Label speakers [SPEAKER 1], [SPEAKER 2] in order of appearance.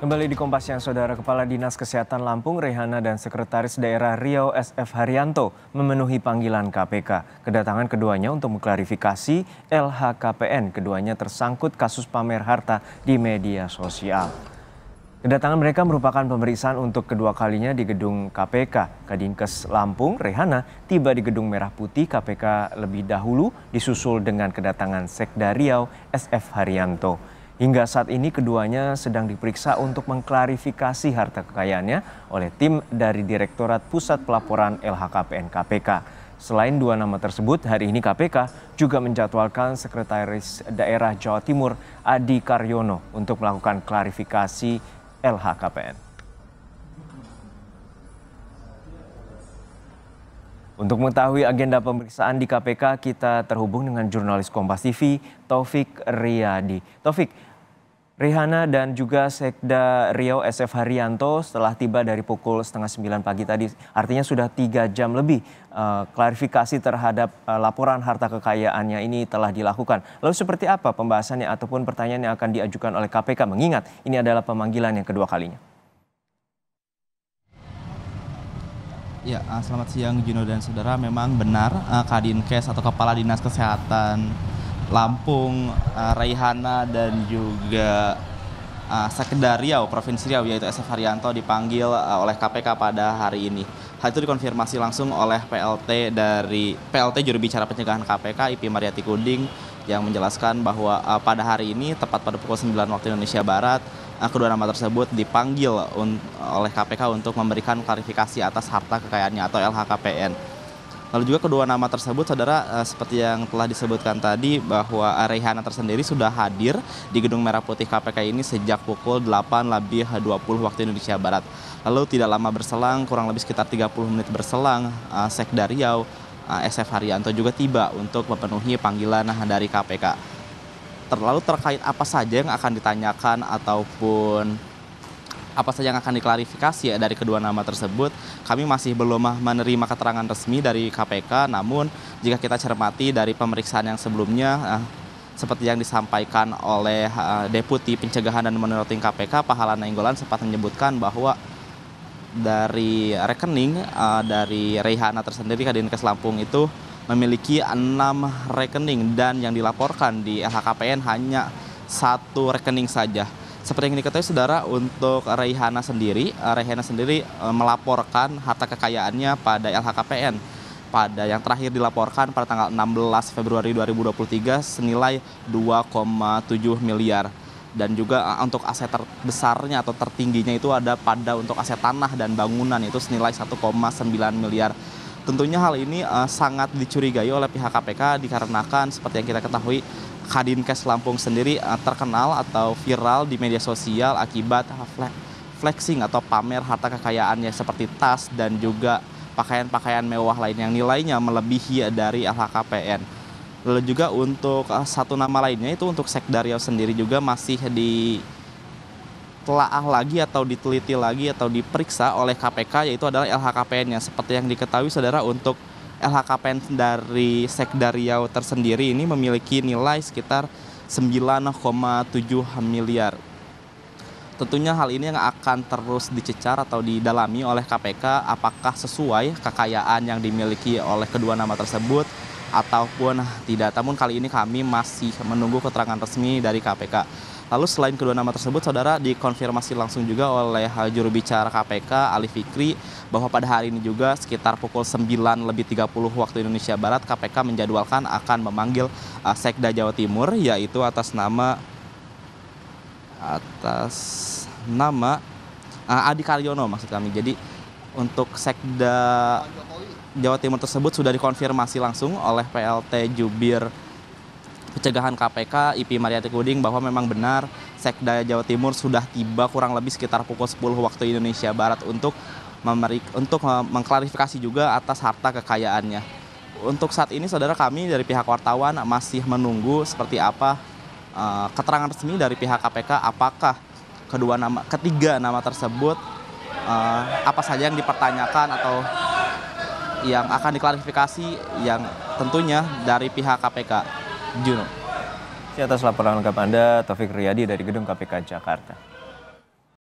[SPEAKER 1] Kembali di Kompas yang Saudara Kepala Dinas Kesehatan Lampung Rehana dan Sekretaris Daerah Riau SF Haryanto memenuhi panggilan KPK. Kedatangan keduanya untuk mengklarifikasi LHKPN keduanya tersangkut kasus pamer harta di media sosial. Kedatangan mereka merupakan pemeriksaan untuk kedua kalinya di gedung KPK. Kadinkes Lampung, Rehana, tiba di gedung Merah Putih KPK lebih dahulu disusul dengan kedatangan Sekda Riau SF Haryanto. Hingga saat ini keduanya sedang diperiksa untuk mengklarifikasi harta kekayaannya oleh tim dari Direktorat Pusat Pelaporan LHKPN KPK. Selain dua nama tersebut, hari ini KPK juga menjadwalkan Sekretaris Daerah Jawa Timur Adi Karyono untuk melakukan klarifikasi LHKPN. Untuk mengetahui agenda pemeriksaan di KPK, kita terhubung dengan jurnalis Kompas TV, Taufik Riyadi. Taufik, Rihana dan juga Sekda Riau SF Haryanto setelah tiba dari pukul setengah sembilan pagi tadi. Artinya sudah tiga jam lebih uh, klarifikasi terhadap uh, laporan harta kekayaannya ini telah dilakukan. Lalu seperti apa pembahasannya ataupun pertanyaan yang akan diajukan oleh KPK mengingat ini adalah pemanggilan yang kedua kalinya?
[SPEAKER 2] Ya, eh, selamat siang Juno dan saudara. Memang benar Kadinkes atau Kepala Dinas Kesehatan Lampung, uh, Raihana dan juga uh, Sekedar Riau, Provinsi Riau yaitu SF Haryanto dipanggil uh, oleh KPK pada hari ini. Hal itu dikonfirmasi langsung oleh PLT dari PLT juru bicara pencegahan KPK IP Mariati Kuding yang menjelaskan bahwa uh, pada hari ini tepat pada pukul 9 waktu Indonesia Barat uh, kedua nama tersebut dipanggil oleh KPK untuk memberikan klarifikasi atas harta kekayaannya atau LHKPN. Lalu juga kedua nama tersebut saudara eh, seperti yang telah disebutkan tadi bahwa Rehana tersendiri sudah hadir di Gedung Merah Putih KPK ini sejak pukul 8 lebih 20 waktu Indonesia Barat. Lalu tidak lama berselang, kurang lebih sekitar 30 menit berselang, eh, Sekda Riau, eh, SF Haryanto juga tiba untuk memenuhi panggilan dari KPK. Terlalu terkait apa saja yang akan ditanyakan ataupun apa saja yang akan diklarifikasi ya dari kedua nama tersebut. Kami masih belum menerima keterangan resmi dari KPK, namun jika kita cermati dari pemeriksaan yang sebelumnya, eh, seperti yang disampaikan oleh eh, Deputi Pencegahan dan Monitoring KPK, Pahala Nainggolan sempat menyebutkan bahwa dari rekening eh, dari Rehana tersendiri Kes Lampung itu memiliki enam rekening dan yang dilaporkan di LHKPN hanya satu rekening saja seperti yang diketahui saudara untuk Rehana sendiri, eh, Rehana sendiri eh, melaporkan harta kekayaannya pada LHKPN pada yang terakhir dilaporkan pada tanggal 16 Februari 2023 senilai 2,7 miliar dan juga eh, untuk aset terbesarnya atau tertingginya itu ada pada untuk aset tanah dan bangunan itu senilai 1,9 miliar Tentunya hal ini uh, sangat dicurigai oleh pihak KPK dikarenakan seperti yang kita ketahui Kadinkes Lampung sendiri uh, terkenal atau viral di media sosial akibat flexing atau pamer harta kekayaannya seperti tas dan juga pakaian-pakaian mewah lain yang nilainya melebihi dari LHKPN. Lalu juga untuk eh, satu nama lainnya itu untuk Sekdario sendiri juga masih di ditelaah lagi atau diteliti lagi atau diperiksa oleh KPK yaitu adalah LHKPN-nya. Seperti yang diketahui saudara untuk LHKPN dari Sekda Riau tersendiri ini memiliki nilai sekitar 9,7 miliar. Tentunya hal ini yang akan terus dicecar atau didalami oleh KPK apakah sesuai kekayaan yang dimiliki oleh kedua nama tersebut ataupun tidak. Namun kali ini kami masih menunggu keterangan resmi dari KPK. Lalu selain kedua nama tersebut, saudara dikonfirmasi langsung juga oleh juru bicara KPK Ali Fikri bahwa pada hari ini juga sekitar pukul 9 lebih 30 waktu Indonesia Barat KPK menjadwalkan akan memanggil uh, Sekda Jawa Timur yaitu atas nama atas nama uh, Adi Karyono maksud kami. Jadi untuk Sekda Jawa Timur tersebut sudah dikonfirmasi langsung oleh PLT Jubir pencegahan KPK IP Mariati Kuding bahwa memang benar Sekda Jawa Timur sudah tiba kurang lebih sekitar pukul 10 waktu Indonesia Barat untuk memberi, untuk eh, mengklarifikasi juga atas harta kekayaannya. Untuk saat ini saudara kami dari pihak wartawan masih menunggu seperti apa uh, keterangan resmi dari pihak KPK apakah kedua nama ketiga nama tersebut uh, apa saja yang dipertanyakan atau yang akan diklarifikasi yang tentunya dari pihak KPK.
[SPEAKER 1] Juno. Di atas laporan lengkap Anda, Taufik Riyadi dari Gedung KPK Jakarta.